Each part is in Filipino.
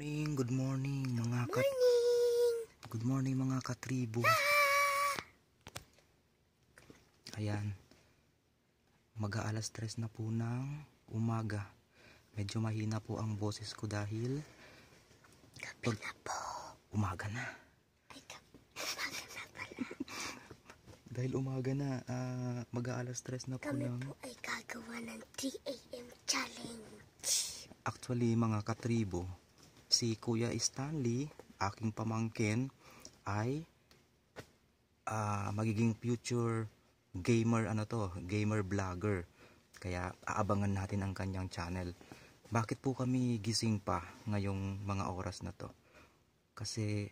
morning, good morning mga ka morning. Good morning mga katribo. Ah! Ayan. Mag-aalas stress na po ng umaga. Medyo mahina po ang boses ko dahil Gabi na po. Umaga na. Ay, umaga na dahil umaga na, uh, mag-aalas stress na po Kami ng... po ay gagawa ng 3 a.m. challenge. Actually, mga katribo, si Kuya Stanley, aking pamangkin, ay uh, magiging future gamer ano to, gamer vlogger. Kaya aabangan natin ang kanyang channel. Bakit po kami gising pa ngayong mga oras na to? Kasi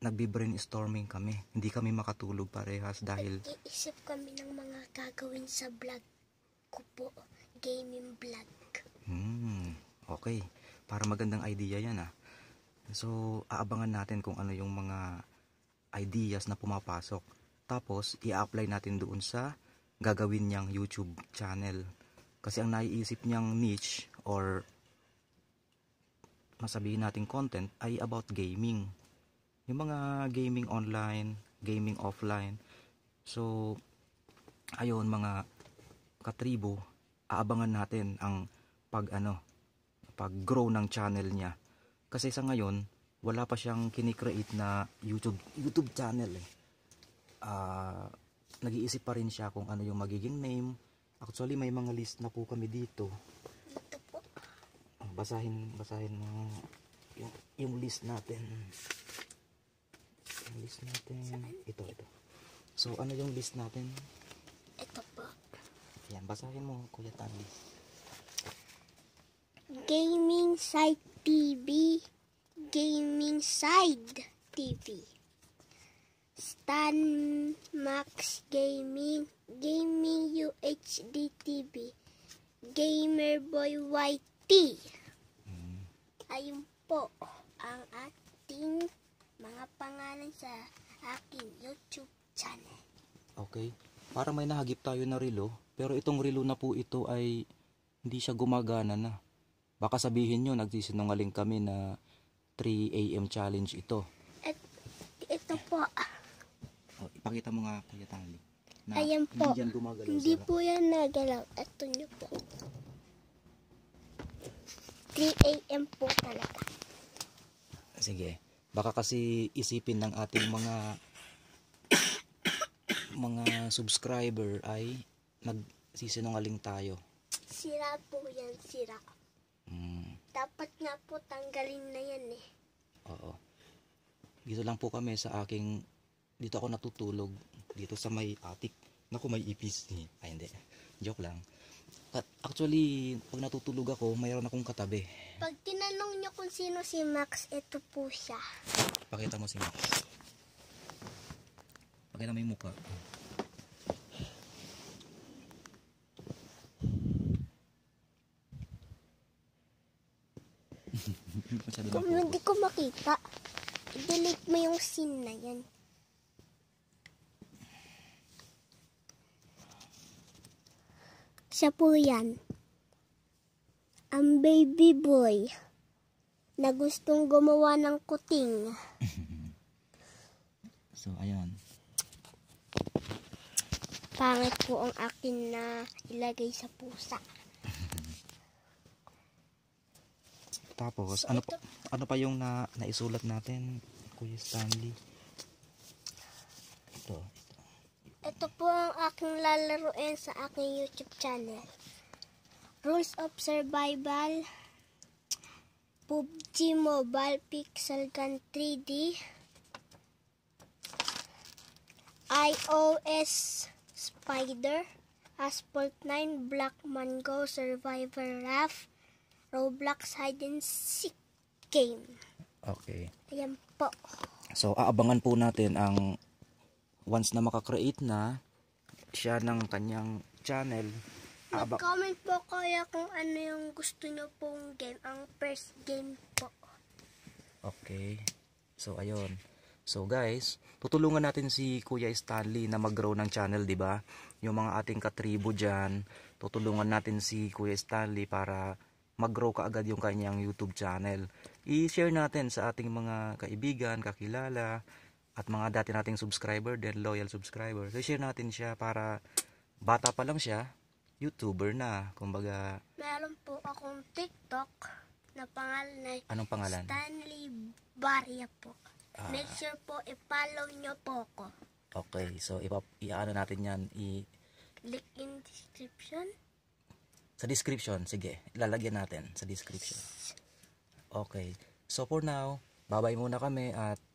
nagbi-brainstorming kami. Hindi kami makatulog parehas dahil... Nag-iisip kami ng mga gagawin sa vlog ko po. Gaming vlog. Hmm, okay. Para magandang idea yan ah. So, aabangan natin kung ano yung mga ideas na pumapasok. Tapos, i-apply natin doon sa gagawin niyang YouTube channel. Kasi ang naiisip niyang niche or masabihin nating content ay about gaming. Yung mga gaming online, gaming offline. So, ayun mga katribo, aabangan natin ang pag ano, pag-grow ng channel niya. Kasi sa ngayon, wala pa siyang kinikreate na YouTube, YouTube channel eh. Uh, nag-iisip pa rin siya kung ano yung magiging name. Actually, may mga list na po kami dito. Ito po. Ah, basahin, basahin mo yung, yung list natin. Yung list natin. Ito, ito. So, ano yung list natin? Ito po. Ayan, basahin mo, Kuya Tandy. Gaming Side TV, Gaming Side TV. Stan Max Gaming, Gaming UHD TV, Gamer Boy YT. Mm. Ayun po ang ating mga pangalan sa aking YouTube channel. Okay. Para may nahagip tayo na relo, pero itong relo na po ito ay hindi siya gumagana na. Baka sabihin nyo, nagsisinungaling kami na 3 a.m. challenge ito. At ito po. Oh, ipakita mo nga kaya tali. Na Ayan po. Hindi Hindi po yan nagalaw. Ito nyo po. 3 a.m. po talaga. Sige. Baka kasi isipin ng ating mga mga subscriber ay nagsisinungaling tayo. Sira po yan, sira. Mm. Dapat nga po tanggalin na yan eh. Oo. Dito lang po kami sa aking, dito ako natutulog, dito sa may attic. Naku, may ipis. ni. Ay, hindi. Joke lang. At actually, pag natutulog ako, mayroon akong katabi. Pag tinanong niyo kung sino si Max, ito po siya. Pakita mo si Max. Pakita mo yung mukha. Kung hindi ko makita, delete mo yung scene na yan. Siya po yan. Ang baby boy na gustong gumawa ng kuting. so, ayan. Pangit po ang akin na ilagay sa pusa. Tapos, ano, pa, ano pa yung na, naisulat natin, Kuya Stanley? Ito, ito. po ang aking lalaruin sa aking YouTube channel. Rules of Survival, PUBG Mobile Pixel Gun 3D, iOS Spider, Asphalt 9, Black Mango, Survivor Raft, Roblox hide and seek game. Okay. Ayan po. So, aabangan po natin ang once na makakreate na siya ng kanyang channel. Mag-comment po kaya kung ano yung gusto nyo pong game. Ang first game po. Okay. So, ayun. So guys, tutulungan natin si Kuya Stanley na mag-grow ng channel, 'di ba? Yung mga ating katribo diyan, tutulungan natin si Kuya Stanley para mag-grow kaagad yung kanyang YouTube channel. I-share natin sa ating mga kaibigan, kakilala, at mga dati nating subscriber din, loyal subscriber. So, share natin siya para bata pa lang siya, YouTuber na. Kumbaga... Meron po akong TikTok na pangalan na... Anong pangalan? Stanley Barya po. Ah. Make sure po, i-follow nyo po ako. Okay, so ipa, i-ano natin yan, i... Link in description. Sa description, sige, lalagyan natin sa description. Okay. So for now, babay muna kami at